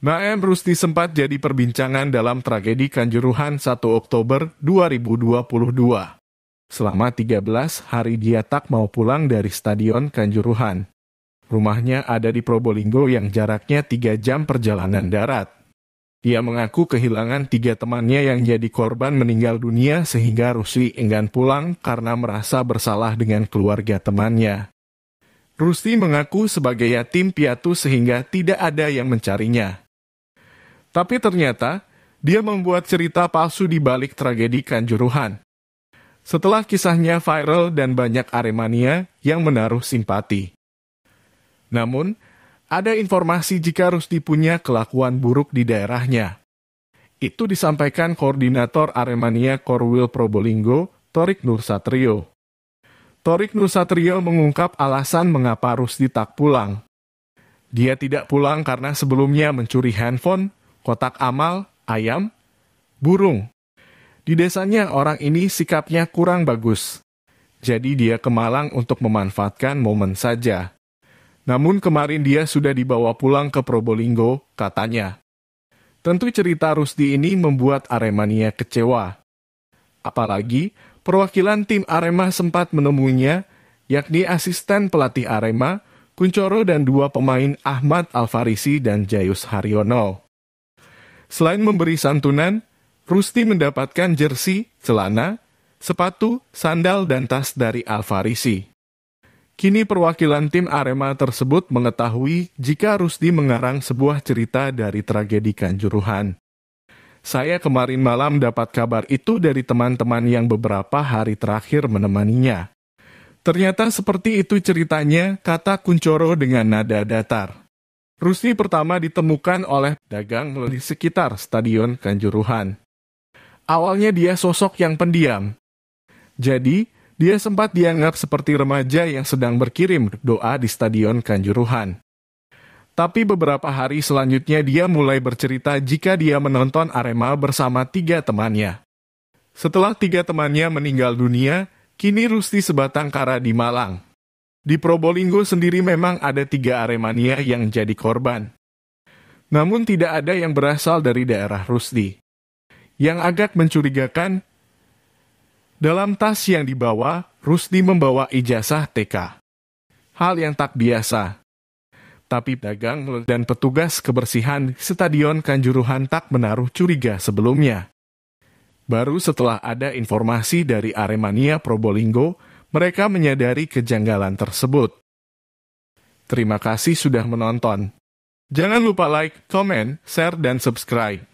Naen Rusti sempat jadi perbincangan dalam tragedi Kanjuruhan 1 Oktober 2022. Selama 13 hari dia tak mau pulang dari Stadion Kanjuruhan. Rumahnya ada di Probolinggo yang jaraknya 3 jam perjalanan darat. Dia mengaku kehilangan tiga temannya yang jadi korban meninggal dunia sehingga Rusli enggan pulang karena merasa bersalah dengan keluarga temannya. Rusti mengaku sebagai yatim piatu sehingga tidak ada yang mencarinya. Tapi ternyata, dia membuat cerita palsu di balik tragedi Kanjuruhan. Setelah kisahnya viral dan banyak Aremania yang menaruh simpati. Namun, ada informasi jika Rusdi punya kelakuan buruk di daerahnya. Itu disampaikan koordinator Aremania Korwil Probolinggo, Torik Nursatrio. Torik Nursatrio mengungkap alasan mengapa Rusdi tak pulang. Dia tidak pulang karena sebelumnya mencuri handphone kotak amal, ayam, burung. Di desanya orang ini sikapnya kurang bagus. Jadi dia ke Malang untuk memanfaatkan momen saja. Namun kemarin dia sudah dibawa pulang ke Probolinggo, katanya. Tentu cerita Rusdi ini membuat Aremania kecewa. Apalagi perwakilan tim Arema sempat menemuinya, yakni asisten pelatih Arema, Kuncoro dan dua pemain Ahmad Alfarisi dan Jayus Haryono. Selain memberi santunan, Rusti mendapatkan jersi, celana, sepatu, sandal, dan tas dari Alfarisi. Kini perwakilan tim Arema tersebut mengetahui jika Rusti mengarang sebuah cerita dari tragedi Kanjuruhan. Saya kemarin malam dapat kabar itu dari teman-teman yang beberapa hari terakhir menemaninya. Ternyata seperti itu ceritanya, kata Kuncoro dengan nada datar. Rusi pertama ditemukan oleh dagang di sekitar Stadion Kanjuruhan. Awalnya dia sosok yang pendiam. Jadi, dia sempat dianggap seperti remaja yang sedang berkirim doa di Stadion Kanjuruhan. Tapi beberapa hari selanjutnya dia mulai bercerita jika dia menonton Arema bersama tiga temannya. Setelah tiga temannya meninggal dunia, kini Rusti sebatang kara di Malang. Di Probolinggo sendiri memang ada tiga Aremania yang jadi korban. Namun tidak ada yang berasal dari daerah Rusdi. Yang agak mencurigakan, dalam tas yang dibawa, Rusdi membawa ijazah TK. Hal yang tak biasa. Tapi dagang dan petugas kebersihan Stadion Kanjuruhan tak menaruh curiga sebelumnya. Baru setelah ada informasi dari Aremania Probolinggo, mereka menyadari kejanggalan tersebut. Terima kasih sudah menonton. Jangan lupa like, comment, share, dan subscribe.